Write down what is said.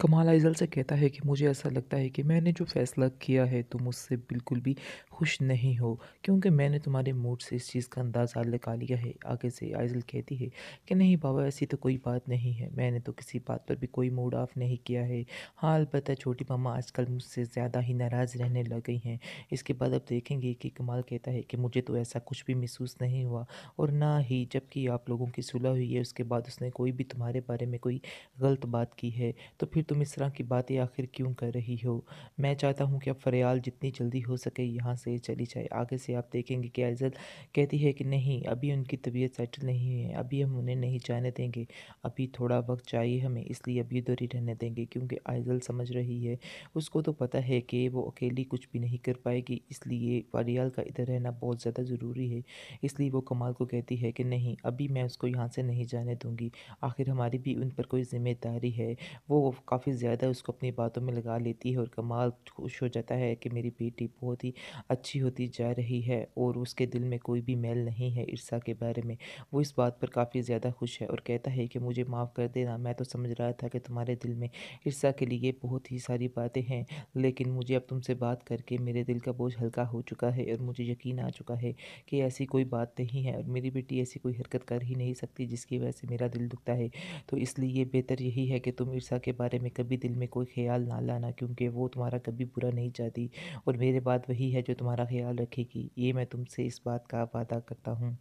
कमाल आइजल से कहता है कि मुझे ऐसा लगता है कि मैंने जो फ़ैसला किया है तुम उससे बिल्कुल भी खुश नहीं हो क्योंकि मैंने तुम्हारे मूड से इस चीज़ का अंदाज़ा लगा लिया है आगे से आइजल कहती है कि नहीं बाबा ऐसी तो कोई बात नहीं है मैंने तो किसी बात पर भी कोई मूड ऑफ नहीं किया है हाँ अलबत् छोटी मामा आजकल मुझसे ज़्यादा ही नाराज़ रहने लग गई हैं इसके बाद अब देखेंगे कि कमाल कहता है कि मुझे तो ऐसा कुछ भी महसूस नहीं हुआ और ना ही जबकि आप लोगों की सुलह हुई है उसके बाद उसने कोई भी तुम्हारे बारे में कोई गलत बात की है तो फिर तुम इस तरह की बातें आखिर क्यों कर रही हो मैं चाहता हूँ कि अब फरियाल जितनी जल्दी हो सके यहाँ से चली जाए आगे से आप देखेंगे कि आयज़ल कहती है कि नहीं अभी उनकी तबीयत सेटल नहीं है अभी हम उन्हें नहीं जाने देंगे अभी थोड़ा वक्त चाहिए हमें इसलिए अभी उधर ही रहने देंगे क्योंकि आइजल समझ रही है उसको तो पता है कि वो अकेली कुछ भी नहीं कर पाएगी इसलिए फरियाल का इधर रहना बहुत ज़्यादा ज़रूरी है इसलिए वो कमाल को कहती है कि नहीं अभी मैं उसको यहाँ से नहीं जाने दूँगी आखिर हमारी भी उन पर कोई ज़िम्मेदारी है वो काफ़ी काफ़ी ज़्यादा उसको अपनी बातों में लगा लेती है और कमाल खुश हो जाता है कि मेरी बेटी बहुत ही अच्छी होती जा रही है और उसके दिल में कोई भी मैल नहीं है ईर्षा के बारे में वो इस बात पर काफ़ी ज़्यादा खुश है और कहता है कि मुझे माफ़ कर देना मैं तो समझ रहा था कि तुम्हारे दिल में ईर्षा के लिए बहुत ही सारी बातें हैं लेकिन मुझे अब तुमसे बात करके मेरे दिल का बोझ हल्का हो चुका है और मुझे यकीन आ चुका है कि ऐसी कोई बात नहीं है और मेरी बेटी ऐसी कोई हरकत कर ही नहीं सकती जिसकी वजह से मेरा दिल दुखता है तो इसलिए बेहतर यही है कि तुम ईर्षा के बारे में कभी दिल में कोई ख्याल ना लाना क्योंकि वो तुम्हारा कभी बुरा नहीं चाहती और मेरे बाद वही है जो तुम्हारा ख्याल रखेगी ये मैं तुमसे इस बात का वादा करता हूँ